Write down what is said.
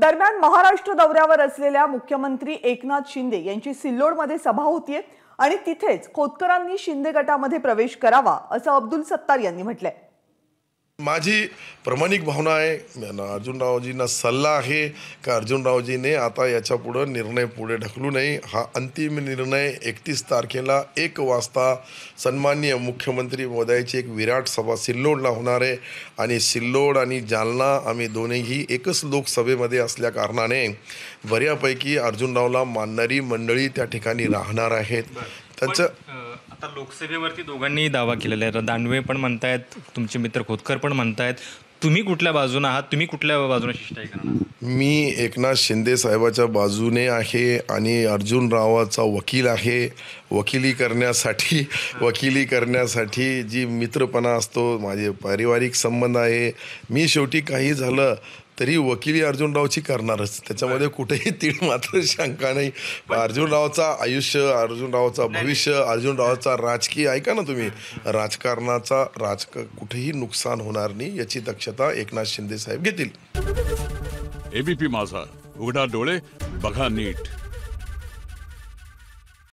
दरम्यान महाराष्ट्र दौऱ्यावर असलेल्या मुख्यमंत्री एकनाथ शिंदे यांची सिल्लोडमध्ये सभा होतीये आणि तिथेच खोतकरांनी शिंदे गटामध्ये प्रवेश करावा असं अब्दुल सत्तार यांनी म्हटलंय माझी प्रमाणिक भावना आहे अर्जुनरावजींना सल्ला आहे का अर्जुनरावजीने आता याच्यापुढं निर्णय पुढे ढकलू नये हा अंतिम निर्णय एकतीस तारखेला एक वाजता सन्माननीय मुख्यमंत्री मोदयाची एक विराट सभा सिल्लोडला होणार आहे आणि सिल्लोड आणि जालना आम्ही दोन्हीही एकच लोकसभेमध्ये असल्याकारणाने बऱ्यापैकी अर्जुनरावला मानणारी मंडळी त्या ठिकाणी राहणार आहेत त्यांचं आता लोकसभेवरती दोघांनी दावा केलेला आहे दांडवे पण म्हणतायत तुमचे मित्र खोतकर पण म्हणतायत तुम्ही कुठल्या बाजूने आहात तुम्ही कुठल्या बाजूने शिष्टाई करणार मी एकनाथ शिंदे साहेबाच्या बाजूने आहे आणि अर्जुन रावाचा वकील आहे वकिली करण्यासाठी वकिली करण्यासाठी जी मित्रपणा असतो माझे पारिवारिक संबंध आहे मी शेवटी काही झालं तरी वकिली अर्जुनरावची करणारच त्याच्यामध्ये कुठेही तीळ मात्र शंका नाही अर्जुनरावचा आयुष्य अर्जुनरावचा भविष्य अर्जुनरावचा राजकीय ऐका ना तुम्ही राजकारणाचा राज कुठेही नुकसान होणार नाही याची दक्षता एकनाथ शिंदे साहेब घेतील एबीपी माझा उघडा डोळे बघा नीट